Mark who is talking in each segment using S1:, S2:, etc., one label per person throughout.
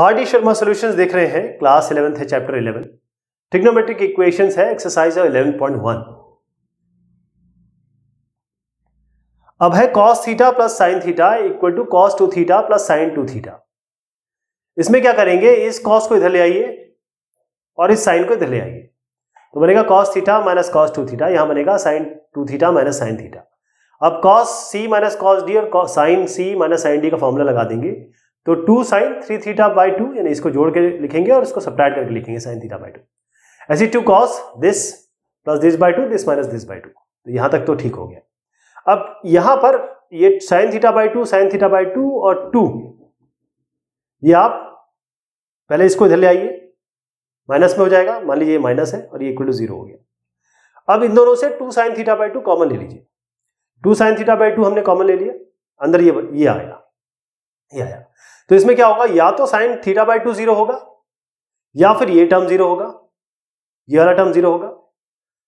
S1: R D Sharma solution देख रहे हैं क्लास इलेवेंथ है चैप्टर इलेवन ट्रिग्नोमेट्रिक इक्वेशन है एक्सरसाइज इलेवन पॉइंट वन अब है cos theta plus sine theta equal to cos two theta plus sine two theta इसमें क्या करेंगे इस कॉस को इधर ले आइए और इस साइन को इधर ले आइए तो बनेगा cos theta minus cos two theta यहां बनेगा sine two theta minus sine theta अब cos C minus cos D और sine C minus sine D का फॉर्मूला लगा देंगे तो two sine three theta by two यानी इसको जोड़ के लिखेंगे और इसको सप्राइड करके लिखेंगे साइन थीटा बाई टू ऐसी two cos this plus this by two this minus this by two तो यहां तक तो ठीक हो गया अब यहां पर ये sine theta by two sine theta by two और टू ये आप पहले इसको इधर ले आइए माइनस में हो जाएगा मान लीजिए माइनस है और ये इक्वल टू जीरो हो गया अब इन दोनों से two sine theta by two common ले लीजिए two sine theta by two हमने कॉमन ले लिया अंदर ये ये आएगा ये आया तो इसमें क्या होगा या तो sine theta by two zero होगा या फिर ये टर्म जीरो होगा ये वाला टर्म जीरो होगा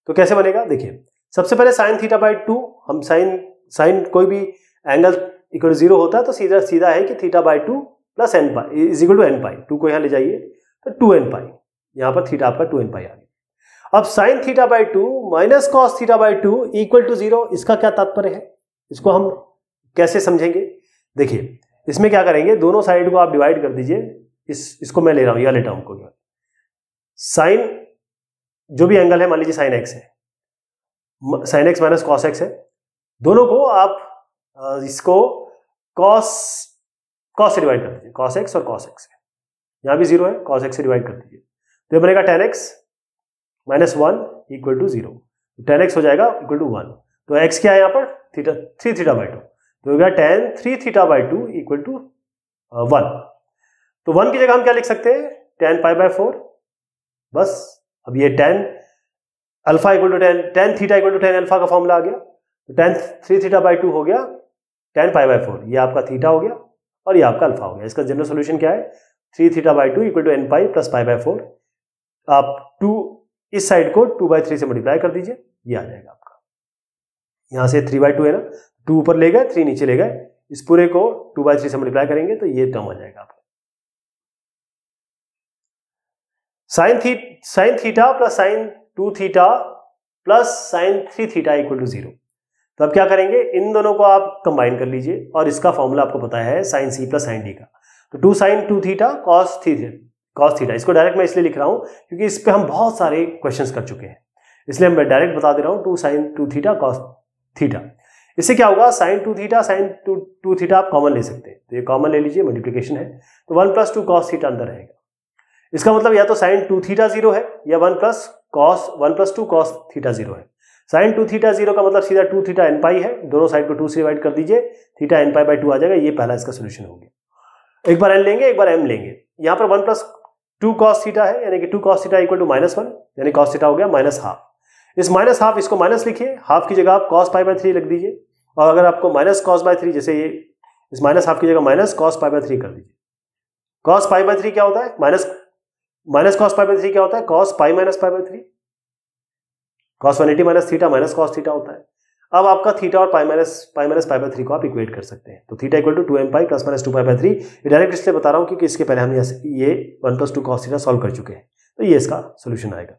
S1: तो कैसे बनेगा देखिए सबसे पहले साइन थीटा बाई टू हम साइन साइन कोई भी एंगल इक्वल जीरो होता है तो सीधा सीधा है कि theta by two plus n pi is equal to n pi two को यहाँ ले जाइए तो टू एन पाई यहाँ पर थीटा आपका टू एन पाई आ गया अब sine theta by two minus cos theta by two equal to zero इसका क्या तात्पर्य है इसको हम कैसे समझेंगे देखिए इसमें क्या करेंगे दोनों साइड को आप डिवाइड कर दीजिए इस इसको मैं ले रहा हूं या लेटा हूं क्योंकि साइन जो भी एंगल है मान लीजिए साइन एक्स है sine x minus cos x है दोनों को आप इसको कॉस कॉस से डिवाइड कर दीजिए कॉस एक्स और कॉस एक्स यहां भी जीरो है कॉस एक्स से डिवाइड कर दीजिए तो यह बनेगा tan x minus one equal to zero tan x हो जाएगा इक्वल टू वन तो एक्स क्या है यहाँ पर theta three theta by two तो हो गया tan three theta by two equal to one तो वन की जगह हम क्या लिख सकते हैं टेन पाई बाई फोर बस अब ये tan alpha equal to tan tan theta equal to tan alpha का फॉर्मूला आ गया तो tan three theta by two हो गया टेन पाई बाई फोर ये आपका थीटा हो गया और ये आपका अल्फा हो गया इसका जनरल सोल्यूशन क्या है three theta by two equal to n pi plus pi by four आप टू इस साइड को टू बाई थ्री से मल्टीप्लाई कर दीजिए ये आ जाएगा आपका यहां से थ्री बाई टू है ना टू ऊपर ले गए थ्री नीचे ले गए इस पूरे को टू बाई थ्री से मल्टीप्लाई करेंगे तो ये टर्म आ जाएगा आपका साइन थी sine theta plus sine two theta plus sine three theta equal to zero तो अब क्या करेंगे इन दोनों को आप कंबाइन कर लीजिए और इसका फॉर्मूला आपको पता है sine C plus sine D का तो two sine two theta cos थी कॉस थीटा इसको डायरेक्ट मैं इसलिए लिख रहा हूं क्योंकि इस पर हम बहुत सारे क्वेश्चन कर चुके हैं इसलिए मैं डायरेक्ट बता दे रहा हूं two sine two theta cos theta इससे क्या होगा sine two theta sine two two theta आप कॉमन ले सकते हैं तो ये कॉमन ले लीजिए मल्टीप्लीकेशन है तो one plus two cos theta अंदर रहेगा इसका मतलब या तो साइन टू थीटा जीरो है या one plus cos one plus two cos theta zero है साइन टू थीटा जीरो का मतलब सीधा टू थीटा एन पाई है दोनों साइड को टू से डिवाइड कर दीजिए theta n pi by two आ जाएगा ये पहला इसका सोल्यूशन हो गया एक बार एन लेंगे एक बार एम लेंगे यहाँ पर one plus two cos theta है यानी कि two cos theta equal to minus one यानी कॉस थीटा हो गया माइनस हाफ इस माइनस हाफ इसको माइनस लिखिए हाफ की जगह आप कॉस पाई बाय थ्री लिख दीजिए और अगर आपको माइनस कॉस बाय थ्री जैसे ये इस माइनस हाफ की जगह minus cos pi by three कर दीजिए कॉस पाई बाय थ्री क्या होता है minus minus cos pi by three क्या होता है cos pi minus pi by three cos one eighty minus theta minus cos theta होता है अब आपका थीटा और pi minus pi minus pi by three को आप इक्वेट कर सकते हैं तो theta equal to two M pi plus minus to pi by three ये डायरेक्ट इसलिए बता रहा हूँ क्योंकि इसके पहले हम ये one plus two cos theta solve कर चुके हैं तो ये इसका सोल्यूशन आएगा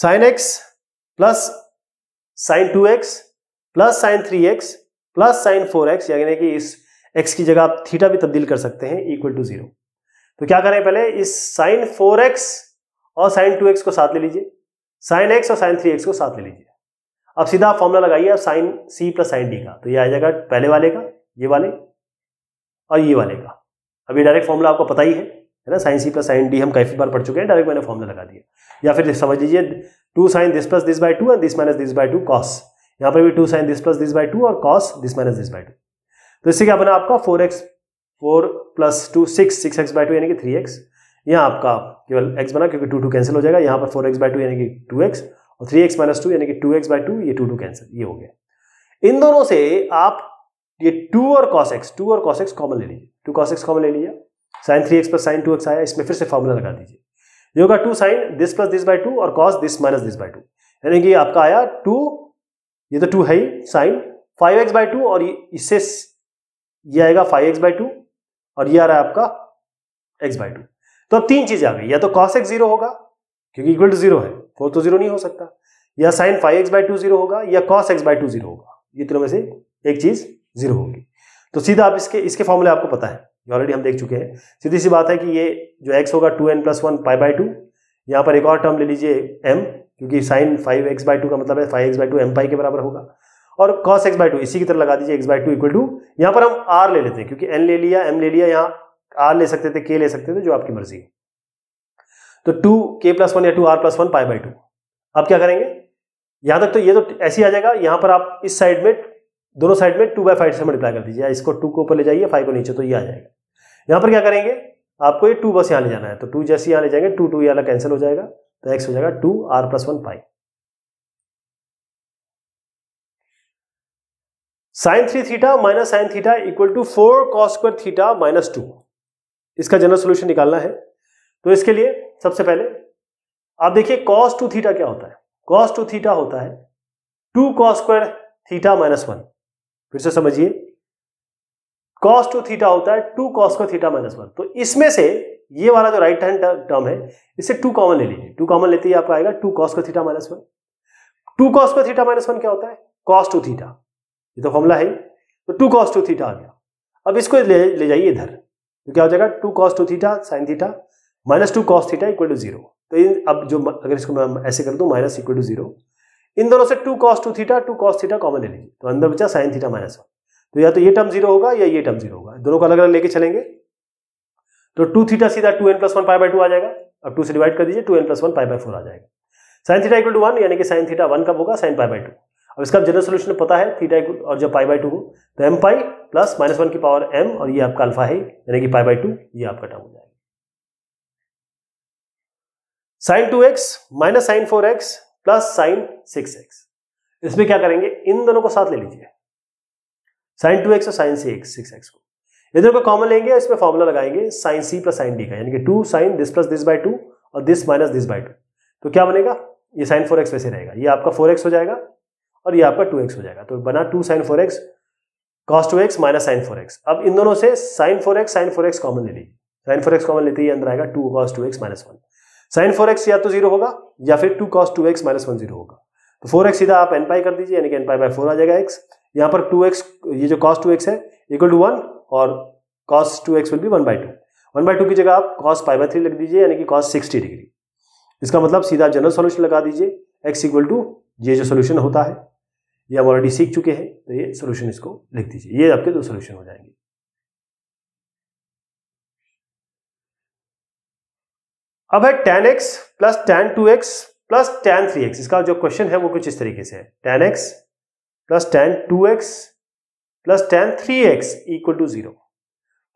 S1: sine x plus sine two x plus sine three x plus sine four x यानी कि इस एक्स की जगह आप थीटा भी तब्दील कर सकते हैं इक्वल टू जीरो तो क्या करें पहले इस साइन फोर एक्स और साइन टू एक्स को साथ ले लीजिए साइन एक्स और साइन थ्री एक्स को साथ ले लीजिए अब सीधा फॉर्मूला लगाइए अब sine C plus sine D का तो ये आ जाएगा पहले वाले का ये वाले और ये वाले का अभी डायरेक्ट फॉर्मूला आपको पता ही है है ना sine C plus sine D हम काफ़ी बार पढ़ चुके हैं डायरेक्ट मैंने फॉर्मला लगा दिया या फिर समझ लीजिए two sine this plus this by two and this minus this by two cos यहाँ पर भी two sine this plus this by two और cos this minus this by two तो इससे क्या बना आपका four x four plus two six six x by two यानी कि थ्री एक्स यहाँ आपका केवल एक्स बना क्योंकि टू टू कैंसिल हो जाएगा यहाँ पर फोर एक्स बाय टू यानी कि टू एक्स और थ्री एक्स माइनस टू यानी कि टू एक्स बाय टू ये टू टू कैंसिल ये हो गया इन दोनों से आप ये टू और कॉस एक्स टू और कॉस एक्स कॉमन ले लीजिए टू कॉस एक्स कॉमन ले लीजिए sine three x plus sine two x आया इसमें फिर से फॉर्मूला लगा दीजिए योगा two sine this plus this by two और cos this minus this by two यानी कि आपका आया टू ये तो टू है ही sine five x by two और इससे ये आएगा फाइव एक्स बाई टू और ये आ रहा है आपका एक्स बाई टू तो अब तीन चीजें आ गई या तो कॉस एक्स जीरो होगा क्योंकि इक्वल टू जीरो है फोर तो जीरो नहीं हो सकता या sine five x by two zero होगा या cos x by two zero होगा ये तीनों में से एक चीज जीरो होगी तो सीधा आप इसके इसके फॉर्मूले आपको पता है ये ऑलरेडी हम देख चुके हैं सीधी सी बात है कि ये जो एक्स होगा two n plus one five by two यहाँ पर एक और टर्म ले लीजिए एम क्योंकि sine five x by two का मतलब है five x by two M pi के बराबर होगा और कॉस एक्स बाई टू इसी की तरह लगा दीजिए x by two equal to यहाँ पर हम आर ले लेते हैं क्योंकि एन ले लिया एम ले लिया यहाँ आर ले सकते थे के ले सकते थे जो आपकी मर्जी है तो टू के प्लस वन या two r plus one pi by two अब क्या करेंगे यहाँ तक तो ये तो ऐसे ही आ जाएगा यहाँ पर आप इस साइड में दोनों साइड में टू बाई फाइव से मल्टीप्लाई कर दीजिए इसको टू को ऊपर ले जाइए फाइव को नीचे तो ये आ जाएगा यहाँ पर क्या करेंगे आपको ये टू बस यहाँ ले जाना है तो टू जैसे यहाँ ले जाएंगे टू टू ये कैंसिल हो जाएगा तो एक्स हो जाएगा two r plus one pi sine three theta minus sine theta equal to four cos square theta minus two इसका जनरल सोल्यूशन निकालना है तो इसके लिए सबसे पहले आप देखिए कॉस टू थीटा क्या होता है कॉस टू थीटा होता है two cos square theta minus one फिर से समझिए कॉस टू थीटा होता है टू कॉस को थीटा माइनस वन तो इसमें से ये वाला जो राइट हैंड टर्म है इससे टू कॉमन ले लीजिए टू कॉमन लेते ही आपको आएगा टू कॉस को theta minus one two cos को थीटा माइनस वन क्या होता है कॉस टू थीटा ये तो फॉर्मला है ही तो टू कॉस टू थीटा आ गया अब इसको ले ले जाइए इधर तो क्या हो जाएगा two cos two theta sine theta minus two cos theta equal to zero तो इन अब जो अगर इसको मैं ऐसे कर दूं माइनस इक्वल टू जीरो इन दोनों से two cos two theta two cos theta common ले लीजिए तो अंदर बचा साइन थीटा माइनस वन तो या तो ये टर्म जीरो होगा या ये टर्म जीरो होगा दोनों को अलग अलग लेके चलेंगे तो टू थीटा सीधा two n plus one pi by two आ जाएगा और टू से डिवाइड कर दीजिए two n plus one pi by four आ जाएगा sine theta equal to one यानी कि साइन थीटा वन कब होगा साइन पाई बाई टू अब इसका जनरल सोल्यूशन पता है थीटा इक्वल और जब पाई बाई टू हो तो m pi plus minus one की पावर एम और ये आपका अल्फा है यानी कि पाई बाई टू ये आपका टर्म हो जाएगा sine two x minus sine four x plus sine six x इसमें क्या करेंगे इन दोनों को साथ ले लीजिए साइन टू एक्स और sine C x six x को इधर को कॉमन लेंगे इसमें फॉर्मूला लगाएंगे sine C plus sine D का यानी कि two sine this plus this by two और this minus this by two तो क्या बनेगा ये साइन फोर एक्स वैसे रहेगा ये आपका फोर एक्स हो जाएगा और ये आपका टू एक्स हो जाएगा तो बना two sine four x cos two x minus sine four x अब इन दोनों से sine four x sine four x common ले लीजिए साइन फोर एक्स कॉमन लेते ही अंदर आएगा two cos two x minus one sine four x या तो जीरो होगा या फिर two cos two x minus one zero होगा तो फोर एक्स सीधा आप एन पाई कर दीजिए यानी कि एन पाई बाय फोर आ जाएगा एक्स यहाँ पर टू एक्स ये जो कॉस टू एक्स है इक्वल टू वन और cos two x will be one by two one by two की जगह आप कॉस पाई बाई थ्री लग दीजिए यानी कि कॉस सिक्सटी डिग्री इसका मतलब सीधा जनरल सोल्यूशन लगा दीजिए एक्स इक्वल टू ये जो सोल्यूशन होता है ये हम ऑलरेडी सीख चुके हैं तो ये सोल्यूशन इसको लिख दीजिए ये आपके दो सोल्यूशन हो जाएंगे अब है tan x plus tan two x plus tan three x इसका जो क्वेश्चन है वो कुछ इस तरीके से है tan x plus tan two x plus tan three x equal to zero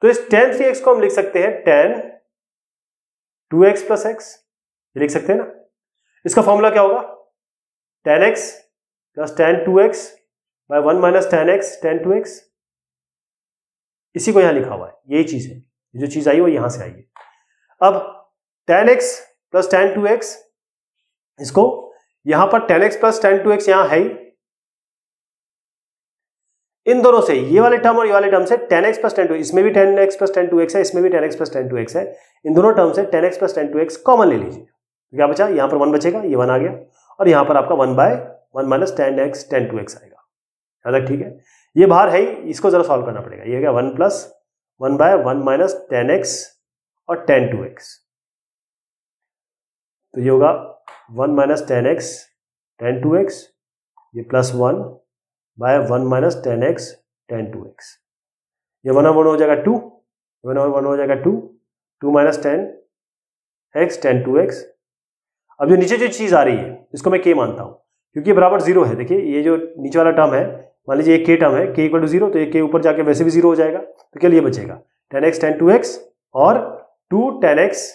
S1: तो इस टेन थ्री एक्स को हम लिख सकते हैं tan two x plus x लिख सकते हैं ना इसका फॉर्मूला क्या होगा tan x plus tan two x by one minus tan x tan two x इसी को यहां लिखा हुआ है यही चीज है जो चीज आई वो यहां से आई है अब tan x plus tan two x इसको यहां पर tan x plus tan two x यहां है इन दोनों से ये वाले टर्म और ये वाले टर्म से tan x plus tan two इसमें भी tan x plus tan two x है इसमें भी tan x plus tan two x है इन दोनों टर्म से tan x plus tan two x common ले लीजिए तो क्या बचा यहां पर वन बचेगा ये वन आ गया और यहां पर आपका one by one minus tan x tan two x आएगा ज़्यादा हाँ, ठीक है ये बाहर है ही इसको जरा सॉल्व करना पड़ेगा ये क्या one plus one by one minus tan x और टेन टू एक्स तो ये होगा one minus tan x tan two x ये plus one by one minus tan x tan two x ये वन और वन हो जाएगा टू वन और वन हो जाएगा two two minus tan x tan two x अब जो नीचे जो चीज़ आ रही है इसको मैं के मानता हूँ क्योंकि ये बराबर जीरो है देखिए ये जो नीचे वाला टर्म है मान लीजिए एक के टर्म है के इक्वल टू जीरो तो एक के ऊपर जाके वैसे भी जीरो हो जाएगा तो क्या लिए बचेगा tan x tan two x और two tan x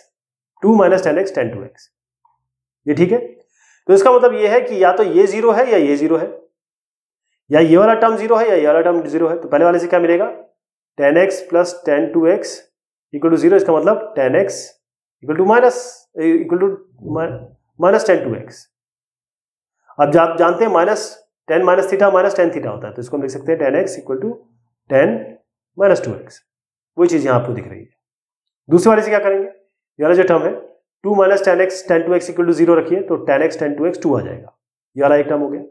S1: two minus tan x tan two x ये ठीक है तो इसका मतलब ये है कि या तो ये जीरो है या ये जीरो है या ये वाला टर्म जीरो है या ये वाला टर्म जीरो है तो पहले वाले से क्या मिलेगा tan x plus tan two x equal to zero इसका मतलब tan x equal to minus equal to minus tan two x अब आप जानते हैं minus tan minus theta minus tan theta होता है तो इसको हम लिख सकते हैं tan x equal to tan minus two x वही चीज़ यहां आपको दिख रही है दूसरे वाले से क्या करेंगे ये वाला जो टर्म है two minus tan x tan two x equal to zero रखिए तो tan x tan two x two आ जाएगा ये वाला एक टर्म हो गया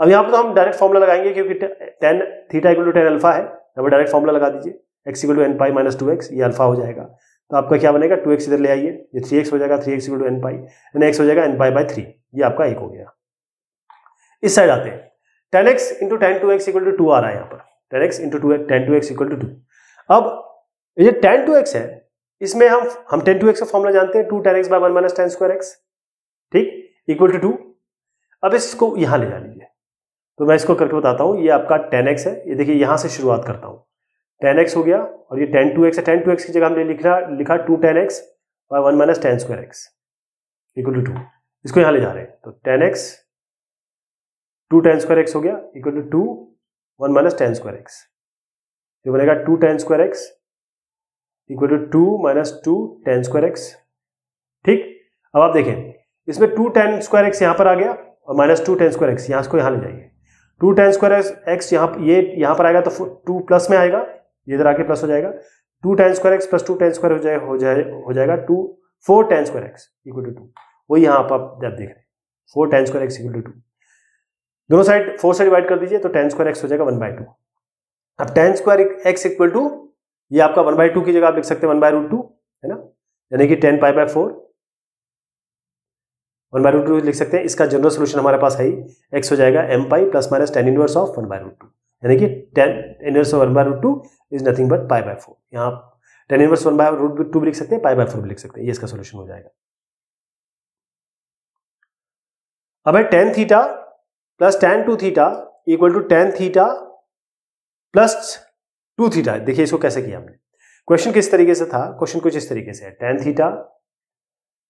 S1: अब यहाँ पर तो हम डायरेक्ट फॉर्मुला लगाएंगे क्योंकि tan theta equal to tan alpha है यहाँ पर डायरेक्ट फॉर्मुला लगा दीजिए x equal to n pi minus two x ये अल्फा हो जाएगा तो आपका क्या बनेगा टू एक्स इधर ले आइए ये थ्री एक्स हो जाएगा three x equal to n pi n x हो जाएगा एन पाई बाई थ्री ये आपका एक हो गया इस साइड आते हैं tan x into tan two x equal to two आ रहा है यहाँ पर tan x into two tan two x equal to two अब ये टेन टू एक्स है इसमें हम हम टेन टू एक्स का फॉर्मुला जानते हैं two tan x by one minus tan square x ठीक इक्वल टू टू अब इसको यहां ले जा लीजिए तो मैं इसको करके बताता हूं ये आपका टेन एक्स है ये देखिए यहां से शुरुआत करता हूं टेन एक्स हो गया और ये टेन टू एक्स है टेन टू एक्स की जगह हमने लिखा लिखा two tan x by one minus tan square x equal to two इसको यहां ले जा रहे हैं तो tan x two tan square x हो गया equal to two one minus tan square x ये बनेगा two tan square x equal to two minus two tan square x ठीक अब आप देखें इसमें टू टेन स्क्वायर एक्स यहाँ पर आ गया और minus two tan square x यहाँ इसको यहाँ ले जाइए टू टेन स्क्वायर एक्स यहाँ ये यहाँ पर आएगा तो टू प्लस में आएगा इधर आके प्लस हो जाएगा two tan square x plus two tan square हो जाए हो जाए हो जाएगा two four tan square x equal to two वो यहाँ आप आप देख रहे हैं four tan square x equal to two दोनों साइड फोर से डिवाइड कर दीजिए तो टेन स्क्वायर एक्स हो जाएगा वन बाई टू अब tan square x equal to ये आपका वन बाई टू की जगह आप लिख सकते हैं वन बाय रूट टू है ना यानी कि tan pi by four one by root two लिख सकते हैं इसका जनरल सोल्यूशन हमारे पास है ही एक्स हो जाएगा m pi plus minus tan inverse of one by root two यानी कि tan inverse of one by root two is nothing but pi by four यहाँ आप tan inverse one by root two भी लिख सकते हैं पाई बाय फोर भी लिख सकते हैं ये इसका सोल्यूशन हो जाएगा अब है tan theta plus tan two theta equal to tan theta plus two theta देखिए इसको कैसे किया हमने क्वेश्चन किस तरीके से था क्वेश्चन कुछ इस तरीके से है tan theta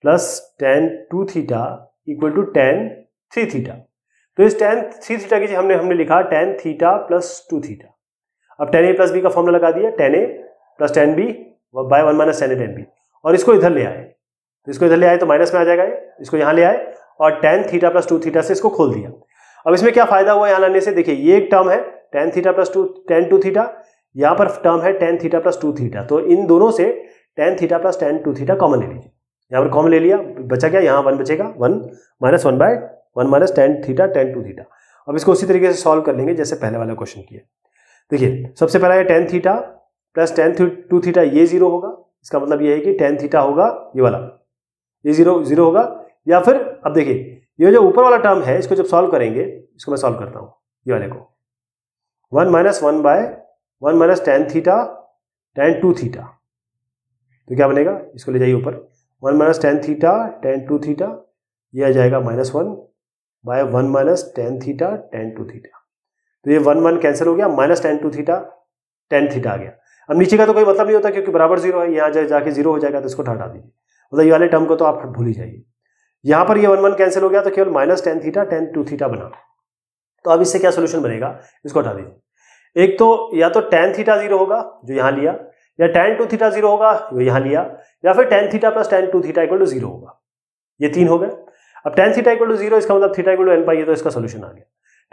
S1: plus tan two theta equal to tan three theta तो इस टेन थ्री थीटा की हमने हमने लिखा tan theta plus two theta अब टेन ए प्लस बी का फॉर्मूला लगा दिया tan A plus tan B by one minus tan A tan B और इसको इधर ले आए तो इसको इधर ले आए तो माइनस में आ जाएगा इसको यहाँ ले आए और tan theta plus two theta से इसको खोल दिया अब इसमें क्या फायदा हुआ यहाँ लाने से देखिए ये एक टर्म है tan theta plus two tan two theta यहां पर टर्म है tan theta plus two theta तो इन दोनों से tan theta plus tan two theta common ले लीजिए यहां पर कॉमन ले लिया बचा क्या यहां वन बचेगा one minus one by one minus tan theta tan two theta अब इसको उसी तरीके से सॉल्व कर लेंगे जैसे पहले वाला क्वेश्चन किया देखिए सबसे पहला है tan theta plus tan two theta ये जीरो होगा इसका मतलब ये है कि टेन थीटा होगा ये वाला ये जीरो जीरो होगा या फिर अब देखिए ये जो ऊपर वाला टर्म है इसको जब सॉल्व करेंगे इसको मैं सॉल्व करता हूँ ये वाले को one minus one by one minus tan theta tan two theta तो क्या बनेगा इसको ले जाइए ऊपर one minus tan theta tan two theta ये आ जाएगा minus one by one minus tan theta tan two theta तो ये वन वन कैंसिल हो गया minus tan two theta tan theta आ गया अब नीचे का तो कोई मतलब नहीं होता क्योंकि बराबर जीरो है यहाँ जाए जाके जीरो हो जाएगा तो इसको हटा दीजिए मतलब ये वाले टर्म को तो आप भूल ही जाइए यहाँ पर ये वन वन कैंसिल हो गया तो केवल minus tan theta tan two theta बना तो अब इससे क्या सोल्यूशन बनेगा इसको हटा दीजिए एक तो या तो टेन थीटा जीरो होगा जो यहां लिया या टेन टू थीटा जीरो होगा जो यहां लिया या फिर tan theta plus tan two theta equal to zero होगा ये तीन हो गए अब tan theta equal to zero इसका मतलब theta equal to n pi ये तो इसका सोल्यूशन आ गया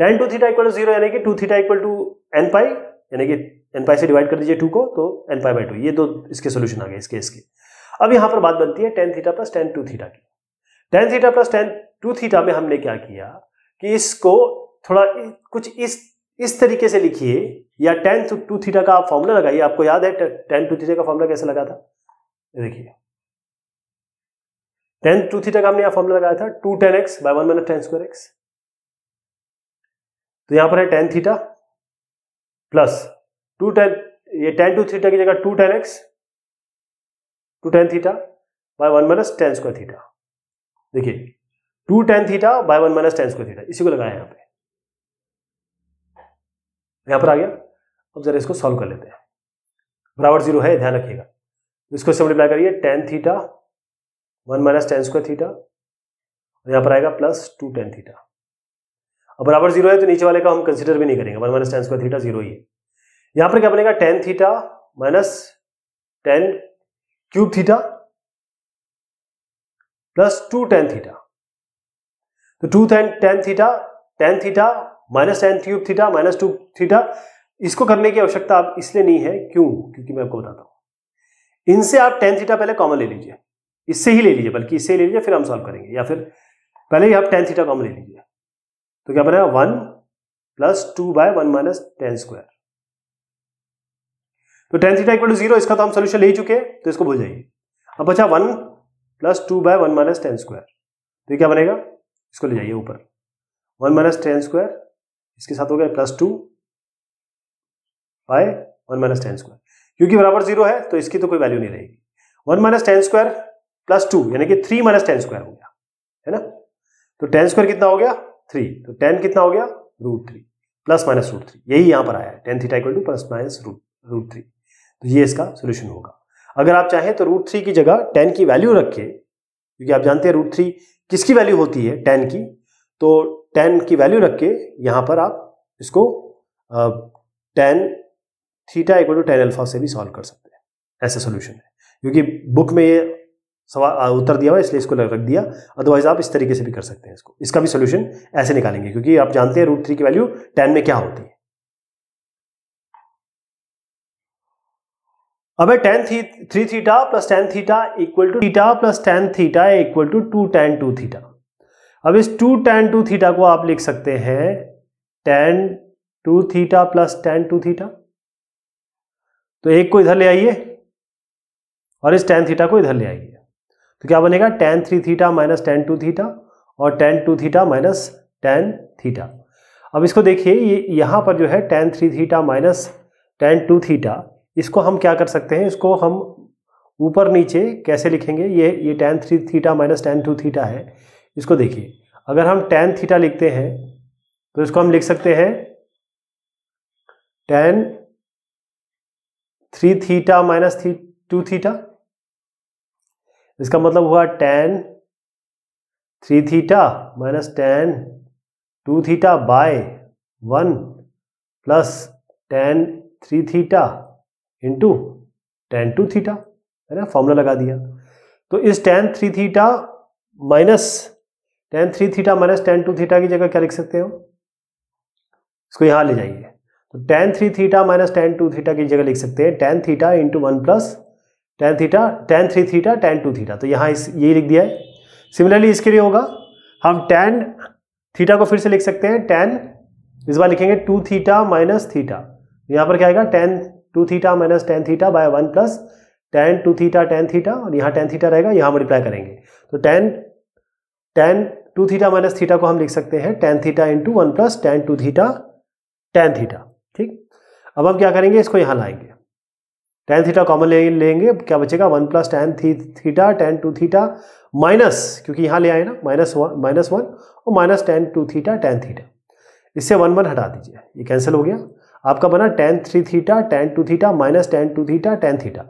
S1: tan two theta equal to zero यानी कि two theta equal to n pi यानी कि एन पाई से डिवाइड कर दीजिए टू को तो एन पाई बाई टू ये दो इसके सोल्यूशन आ गए इसके इसके अब यहां पर बात बनती है tan theta plus tan two theta की tan theta plus tan two theta में हमने क्या किया कि इसको थोड़ा कुछ इस इस तरीके से लिखिए या टेन टू थीटा का आप फॉर्मूला लगाइए आपको याद है टेन टू थीटा का फॉर्मूला कैसे लगा था देखिए टेन टू थीटा का हमने यहां फॉर्मूला लगाया था two tan x by one minus tan square x तो यहां पर है tan theta plus two tan ये टेन टू थीटा की जगह two tan x two tan theta by one minus tan square theta देखिए two tan theta by one minus tan square theta इसी को लगाया यहां पर यहाँ पर आ गया अब जरा इसको सॉल्व कर लेते हैं बराबर जीरो है ध्यान रखिएगा इसको सिंप्लीफाई करिए tan theta one minus tan square theta और यहाँ पर आएगा प्लस टू टेन थीटा अब बराबर जीरो है तो नीचे वाले का हम कंसिडर भी नहीं करेंगे one minus tan square theta zero ही है यहाँ पर क्या बनेगा tan theta minus tan cube theta plus two tan theta तो two tan theta tan theta minus tan cube theta minus two theta इसको करने की आवश्यकता आप इसलिए नहीं है क्यों क्योंकि मैं आपको बताता हूं इनसे आप टेन थीटा पहले कॉमन ले लीजिए इससे ही ले लीजिए बल्कि इससे ले लीजिए फिर हम सॉल्व करेंगे या फिर पहले ही आप टेन थीटा कॉमन ले लीजिए तो क्या बनेगा one plus two by one minus tan square तो tan theta equal to zero इसका तो हम सोल्यूशन ले ही चुके हैं तो इसको भूल जाइए अब बचा one plus two by one minus tan square तो क्या बनेगा इसको ले जाइए ऊपर वन माइनस टेन स्क्वायर इसके साथ हो गया plus two by one minus tan square क्योंकि बराबर जीरो है तो इसकी तो कोई वैल्यू नहीं रहेगी one minus tan square plus two यानी कि थ्री माइनस टेन स्क्वायर हो गया है ना तो टेन स्क्वायर कितना हो गया थ्री तो टेन कितना हो गया root three plus minus root three यही यहां पर आया है tan theta equal to plus minus root root three तो ये इसका सोल्यूशन होगा अगर आप चाहें तो रूट थ्री की जगह टेन की वैल्यू रखें क्योंकि आप जानते हैं रूट थ्री किसकी वैल्यू होती है टेन की तो टेन की वैल्यू रख के यहाँ पर आप इसको tan theta equal to tan alpha से भी सॉल्व कर सकते हैं ऐसा सोल्यूशन है क्योंकि बुक में ये सवाल उत्तर दिया हुआ इसलिए इसको रख दिया अदरवाइज आप इस तरीके से भी कर सकते हैं इसको इसका भी सोल्यूशन ऐसे निकालेंगे क्योंकि आप जानते हैं रूट थ्री की वैल्यू टेन में क्या होती है अब टेन थी three theta plus tan theta equal to theta plus tan theta equal to two tan two theta अब इस टू टेन टू थीटा को आप लिख सकते हैं tan two theta plus tan two theta तो एक को इधर ले आइए और इस टेन थीटा को इधर ले आइए तो क्या बनेगा tan three theta minus tan two theta और tan two theta minus tan theta अब इसको देखिए ये यहाँ पर जो है tan three theta minus tan two theta इसको हम क्या कर सकते हैं इसको हम ऊपर नीचे कैसे लिखेंगे ये ये tan three theta minus tan two theta है इसको देखिए अगर हम टेन थीटा लिखते हैं तो इसको हम लिख सकते हैं टेन थ्री थीटा माइनस थी टू थीटा इसका मतलब हुआ tan three theta minus tan two theta by one plus tan three theta into tan two theta है ना फॉर्मूला लगा दिया तो इस tan three theta minus tan three theta minus tan two theta की जगह क्या लिख सकते हो इसको यहाँ ले जाइए तो tan three theta minus tan two theta की जगह लिख सकते हैं tan theta into one plus tan theta tan three theta tan two theta तो यहाँ इस यही लिख दिया है सिमिलरली इसके लिए होगा हम टेन थीटा को फिर से लिख सकते हैं टेन इस बार लिखेंगे टू थीटा माइनस थीटा यहाँ पर क्या आएगा tan two theta minus tan theta by one plus tan two theta tan theta और यहाँ टेन थीटा रहेगा यहाँ मल्टीप्लाई करेंगे तो tan tan two theta minus theta को हम लिख सकते हैं tan theta into one plus tan two theta tan theta ठीक अब हम क्या करेंगे इसको यहाँ लाएंगे टेन थीटा कॉमन ले लेंगे क्या बचेगा वन प्लस टेन थी theta tan two theta minus क्योंकि यहाँ ले आए ना माइनस वन माइनस वन और minus tan two theta tan theta इससे वन वन हटा दीजिए ये कैंसिल हो गया आपका बना tan three theta tan two theta minus tan two theta tan theta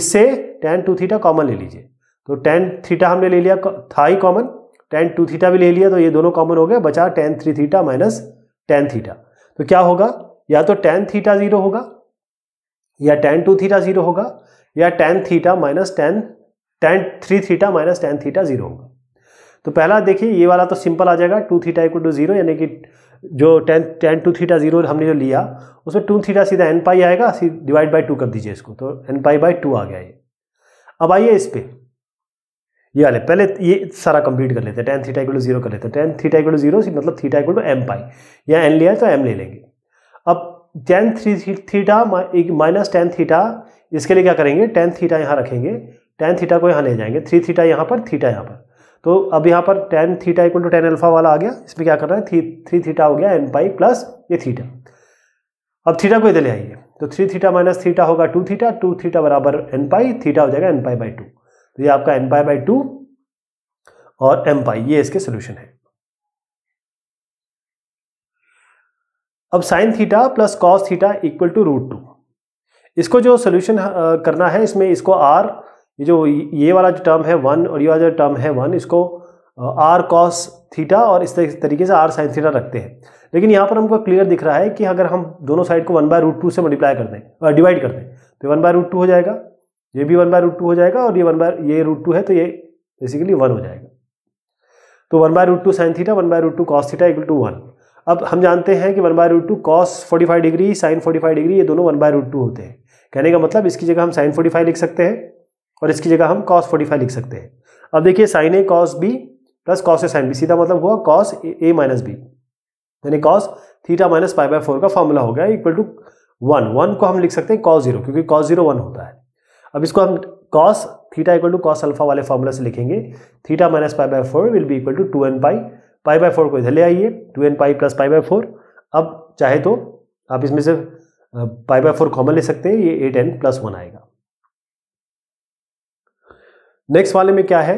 S1: इससे टेन टू थीटा कॉमन ले लीजिए तो टेन थीटा हमने ले लिया था ही कॉमन टेन टू थीटा भी ले लिया तो ये दोनों कॉमन हो गए बचा tan three theta minus tan theta तो क्या होगा या तो टेन थीटा जीरो होगा या टेन टू थीटा जीरो होगा या tan theta minus tan tan three theta minus tan theta zero होगा तो पहला देखिए ये वाला तो सिंपल आ जाएगा two theta equal to zero यानी कि जो tan tan two theta zero हमने जो लिया उसमें टू थीटा सीधा एन पाई आएगा डिवाइड बाई टू कर दीजिए इसको तो एन पाई बाई टू आ गया ये अब आइए इस पर ये वाले पहले ये सारा कंप्लीट कर लेते हैं tan theta equal to zero कर लेते हैं tan theta equal to zero मतलब theta equal to M pi या एन लिया है तो एम ले लेंगे अब tan three theta minus tan theta इसके लिए क्या करेंगे टेन थीटा यहाँ रखेंगे टेन थीटा को यहाँ ले जाएंगे थ्री थीटा यहाँ पर थीटा यहाँ पर तो अब यहाँ पर tan theta equal to tan alpha वाला आ गया इसमें क्या कर रहा है थ्री थ्री थीटा हो गया एन पाई प्लस ये थीटा अब थीटा को इधर ले आइए तो थ्री थीटा माइनस थीटा होगा टू थीटा टू थीटा बराबर एन पाई थीटा हो जाएगा एन पाई बाई टू तो ये आपका एम पाई बाई टू और एम पाई ये इसके सोल्यूशन है अब sine theta plus cos theta equal to root two इसको जो सोल्यूशन करना है इसमें इसको आर ये जो ये वाला जो टर्म है वन और ये वाला जो टर्म है वन इसको आर कॉस थीटा और इस तरीके से आर साइन थीटा रखते हैं लेकिन यहाँ पर हमको क्लियर दिख रहा है कि अगर हम दोनों साइड को वन बाय रूट टू से मल्टीप्लाई कर दें डिवाइड कर दें तो वन बाय रूट टू हो जाएगा ये भी वन बाय रूट टू हो जाएगा और ये वन बाय ये रूट टू है तो ये बेसिकली वन हो जाएगा तो one by root two sine theta one by root two cos theta equal to one अब हम जानते हैं कि one by root two cos forty five degree sine forty five degree ये दोनों वन बाय रूट टू होते हैं कहने का मतलब इसकी जगह हम साइन फोर्टी फाइव लिख सकते हैं और इसकी जगह हम कॉस फोर्टी फाइव लिख सकते हैं अब देखिए sine A cos B plus cos A sine B सीधा मतलब हुआ कॉस ए माइनस बी यानी cos theta minus pi by four का फॉर्मूला हो गया इक्वल टू वन वन को हम लिख सकते हैं कॉस जीरो क्योंकि कॉस जीरो वन होता है अब इसको हम cos theta equal to cos alpha वाले फॉर्मूला से लिखेंगे theta minus pi by four will be equal to two n pi pi by four को इधर ले आइए two n pi plus pi by four अब चाहे तो आप इसमें से पाई बाय फोर कॉमन ले सकते हैं ये एट एन प्लस वन आएगा नेक्स्ट वाले में क्या है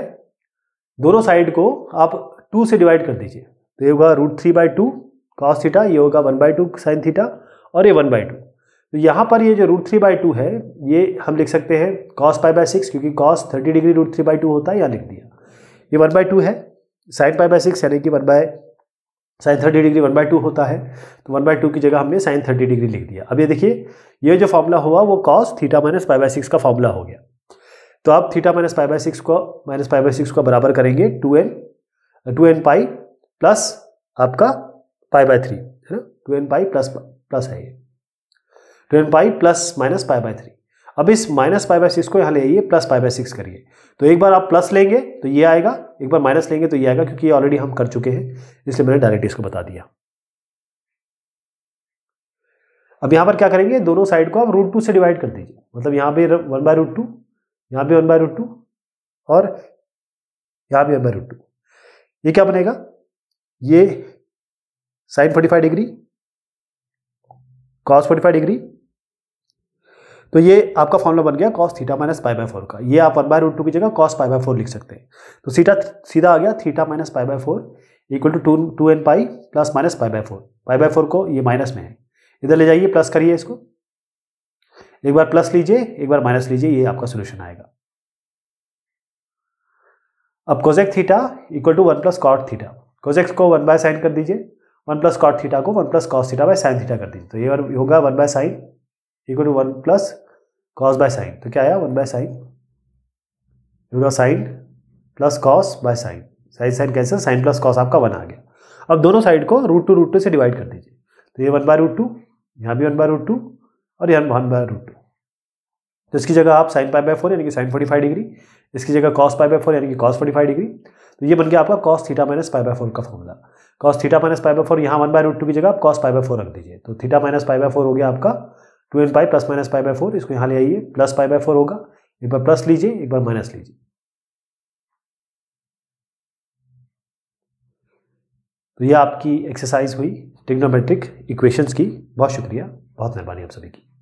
S1: दोनों साइड को आप टू से डिवाइड कर दीजिए तो ये होगा root three by two cos theta ये होगा one by two sine theta और ये वन बाई टू तो यहाँ पर ये जो रूट थ्री बाई टू है ये हम लिख सकते हैं कॉस पाई बाय सिक्स क्योंकि cos thirty degree root three by two होता है यहाँ लिख दिया ये वन बाई टू है साइन पाई बाय सिक्स यानी कि one by sine thirty degree one by two होता है तो वन बाई टू की जगह हमने साइन थर्टी डिग्री लिख दिया अब ये देखिए ये जो फॉर्मूला हुआ वो cos theta minus pi by six का फॉर्मूला हो गया तो आप theta minus pi by six को माइनस पाई बाय सिक्स को बराबर करेंगे two n two n pi plus आपका पाई बाय थ्री है ना two n pi plus plus है ये ten pi plus minus pi by three अब इस माइनस पाई बाय सिक्स को यहाँ ले आइए प्लस पाई बाय सिक्स करिए तो एक बार आप प्लस लेंगे तो ये आएगा एक बार माइनस लेंगे तो ये आएगा क्योंकि ये ऑलरेडी हम कर चुके हैं इसलिए मैंने डायरेक्ट इसको बता दिया अब यहाँ पर क्या करेंगे दोनों साइड को आप रूट टू से डिवाइड कर दीजिए मतलब यहाँ भी वन बाय रूट टू यहाँ भी वन बाय रूट टू और यहाँ भी वन बाय रूट टू ये क्या बनेगा ये sine forty five degree cos forty five degree तो ये आपका फॉर्मूला बन गया cos theta minus pi by four का ये आप वन बाय रूट टू की जगह कॉस पाई बाय फोर लिख सकते हैं तो सीटा सीधा आ गया theta minus pi by four equal to to two n pi plus minus pi by four pi by four को ये माइनस में है इधर ले जाइए प्लस करिए इसको एक बार प्लस लीजिए एक बार माइनस लीजिए ये आपका सोल्यूशन आएगा अब cosec theta equal to one plus cot theta cosecs को वन बाय साइन कर दीजिए वन प्लस कॉट थीटा को one plus cos theta by sine theta कर दीजिए तो ये होगा one by sine equal to one plus cos by sine तो क्या आया वन बाय साइन दोनों sine plus cos by sine sine sine cancel sine plus cos आपका वन आ गया अब दोनों साइड को रूट टू रूट टू से डिवाइड कर दीजिए तो ये वन बाय रूट टू यहाँ भी वन बाय रूट टू और यहाँ वन बाय रूट टू तो इसकी जगह आप साइन पाई बाय फोर यानी कि साइन फोर्टी फाइव डिग्री इसकी जगह कॉस पाई बाय फोर यानी कि कॉस फोर्टी फाइव डिग्री तो ये बन गया आपका cos theta minus pi by four का formula cos theta minus pi by four यहाँ वन बाय रूट टू की जगह आप कॉस पाई बाय फोर रख दीजिए तो theta minus pi by four हो गया आपका टू तो pi plus minus pi by four इसको यहाँ ले आइए प्लस पाई बाई फोर होगा एक बार प्लस लीजिए एक बार माइनस लीजिए तो ये आपकी एक्सरसाइज हुई टिग्नोमेट्रिक इक्वेशंस की बहुत शुक्रिया बहुत मेहरबानी आप सभी की